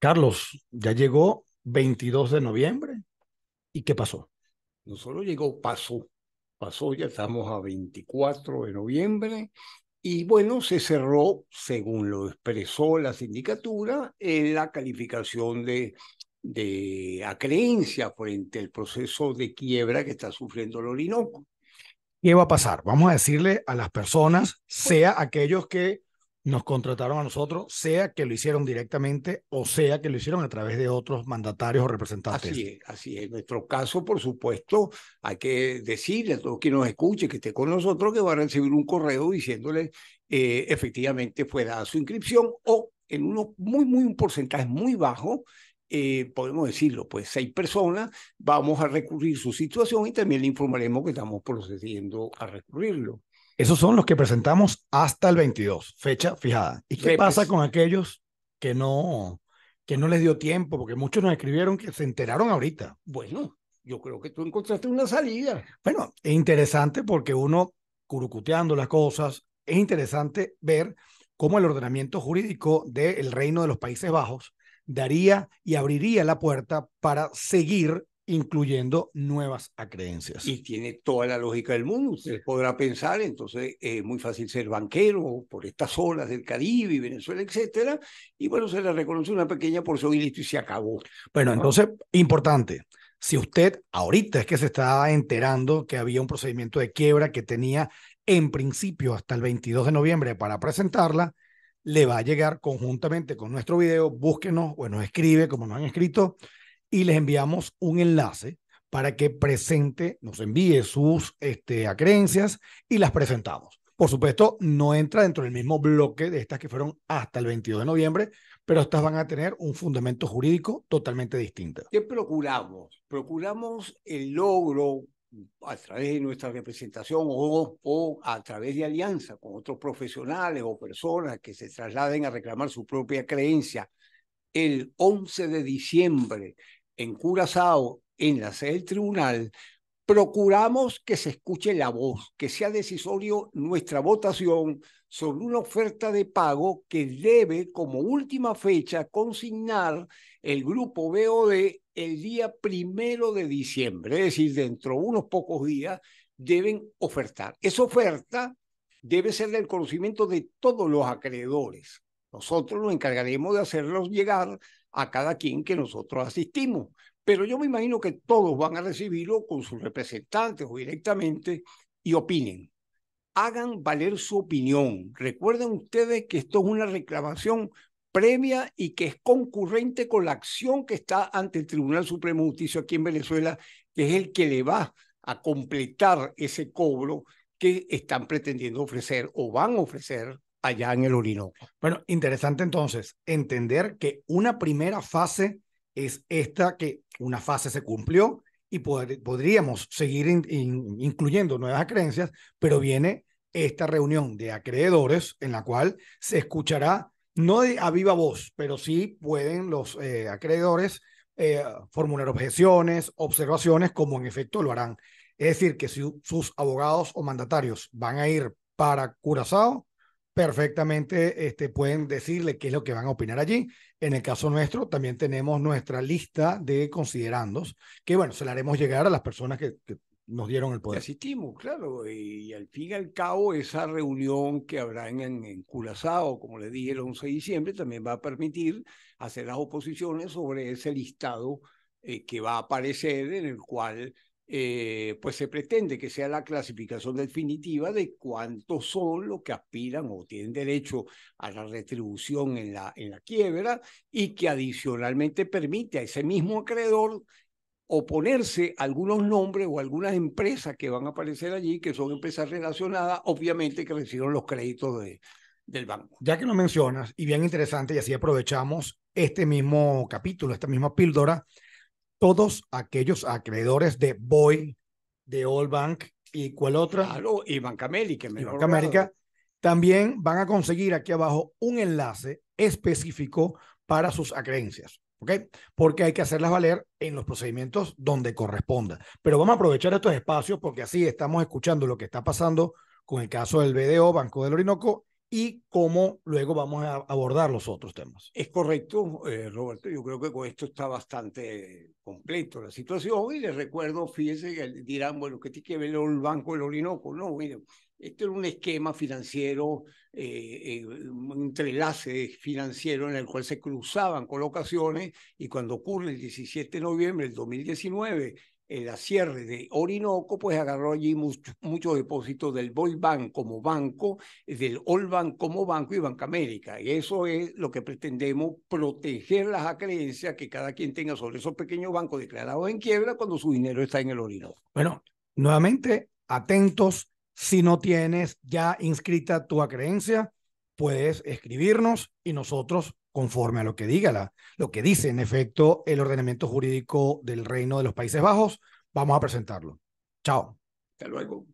Carlos, ya llegó 22 de noviembre. ¿Y qué pasó? No solo llegó, pasó. Pasó, ya estamos a 24 de noviembre. Y bueno, se cerró, según lo expresó la sindicatura, en la calificación de, de acreencia frente al proceso de quiebra que está sufriendo el Orinoco. ¿Qué va a pasar? Vamos a decirle a las personas, sea aquellos que nos contrataron a nosotros, sea que lo hicieron directamente o sea que lo hicieron a través de otros mandatarios o representantes. Así es, así es. En nuestro caso, por supuesto, hay que decirle a todos que nos escuche, que esté con nosotros, que van a recibir un correo diciéndole eh, efectivamente fue dada su inscripción o en uno muy, muy, un porcentaje muy bajo, eh, podemos decirlo, pues seis personas, vamos a recurrir su situación y también le informaremos que estamos procediendo a recurrirlo. Esos son los que presentamos hasta el 22, fecha fijada. ¿Y qué pasa con aquellos que no, que no les dio tiempo? Porque muchos nos escribieron que se enteraron ahorita. Bueno, yo creo que tú encontraste una salida. Bueno, es interesante porque uno, curucuteando las cosas, es interesante ver cómo el ordenamiento jurídico del Reino de los Países Bajos daría y abriría la puerta para seguir incluyendo nuevas acreencias. Y tiene toda la lógica del mundo. Usted podrá pensar, entonces es muy fácil ser banquero por estas olas del Caribe y Venezuela, etcétera. Y bueno, se le reconoce una pequeña porción y listo, y se acabó. Bueno, ah. entonces, importante. Si usted ahorita es que se está enterando que había un procedimiento de quiebra que tenía en principio hasta el 22 de noviembre para presentarla, le va a llegar conjuntamente con nuestro video, búsquenos bueno, escribe como nos han escrito y les enviamos un enlace para que presente, nos envíe sus este, acreencias y las presentamos. Por supuesto, no entra dentro del mismo bloque de estas que fueron hasta el 22 de noviembre, pero estas van a tener un fundamento jurídico totalmente distinto. ¿Qué procuramos? Procuramos el logro a través de nuestra representación o, o a través de alianza con otros profesionales o personas que se trasladen a reclamar su propia creencia. El 11 de diciembre en Curazao, en la sede del tribunal, procuramos que se escuche la voz, que sea decisorio nuestra votación sobre una oferta de pago que debe como última fecha consignar el grupo BOD el día primero de diciembre, es decir, dentro de unos pocos días deben ofertar. Esa oferta debe ser del conocimiento de todos los acreedores. Nosotros nos encargaremos de hacerlos llegar a cada quien que nosotros asistimos. Pero yo me imagino que todos van a recibirlo con sus representantes o directamente y opinen. Hagan valer su opinión. Recuerden ustedes que esto es una reclamación premia y que es concurrente con la acción que está ante el Tribunal Supremo de Justicia aquí en Venezuela, que es el que le va a completar ese cobro que están pretendiendo ofrecer o van a ofrecer allá en el Orinoco. Bueno, interesante entonces entender que una primera fase es esta, que una fase se cumplió y podríamos seguir incluyendo nuevas creencias, pero viene esta reunión de acreedores en la cual se escuchará, no a viva voz, pero sí pueden los eh, acreedores eh, formular objeciones, observaciones, como en efecto lo harán. Es decir, que si sus abogados o mandatarios van a ir para Curazao, perfectamente este, pueden decirle qué es lo que van a opinar allí. En el caso nuestro, también tenemos nuestra lista de considerandos, que bueno, se la haremos llegar a las personas que, nos dieron el poder. asistimos, claro, y, al fin y al cabo esa reunión que habrá en, en Curazao, como le dije el 11 de diciembre, también va a permitir hacer las oposiciones sobre ese listado eh, que va a aparecer en el cual eh, pues se pretende que sea la clasificación definitiva de cuántos son los que aspiran o tienen derecho a la retribución en la, en la quiebra y que adicionalmente permite a ese mismo acreedor oponerse a algunos nombres o algunas empresas que van a aparecer allí, que son empresas relacionadas, obviamente que recibieron los créditos del banco. Ya que lo mencionas, y bien interesante, y así aprovechamos este mismo capítulo, esta misma píldora, todos aquellos acreedores de Boy, de All Bank y cual otra. y Banca América. Y Banca América. También van a conseguir aquí abajo un enlace específico para sus acreencias. ¿ok? Porque hay que hacerlas valer en los procedimientos donde corresponda. Pero vamos a aprovechar estos espacios porque así estamos escuchando lo que está pasando con el caso del BDO, Banco del Orinoco, y cómo luego vamos a abordar los otros temas. Es correcto, eh, Roberto. Yo creo que con esto está bastante completo la situación. Y les recuerdo, fíjense, dirán, bueno, ¿qué tiene que ver el Banco del Orinoco? No, miren, esto era un esquema financiero, eh, eh, un entrelace financiero en el cual se cruzaban colocaciones y cuando ocurre el 17 de noviembre del 2019 la cierre de Orinoco, pues agarró allí muchos depósitos del Volbank como banco, eh, del Olban como banco y Banca América. Y eso es lo que pretendemos, proteger las acreencias que cada quien tenga sobre esos pequeños bancos declarados en quiebra cuando su dinero está en el Orinoco. Bueno, nuevamente, atentos si no tienes ya inscrita tu acreencia puedes escribirnos y nosotros, conforme a lo que diga, la, lo que dice en efecto el ordenamiento jurídico del Reino de los Países Bajos, vamos a presentarlo. Chao. Hasta luego.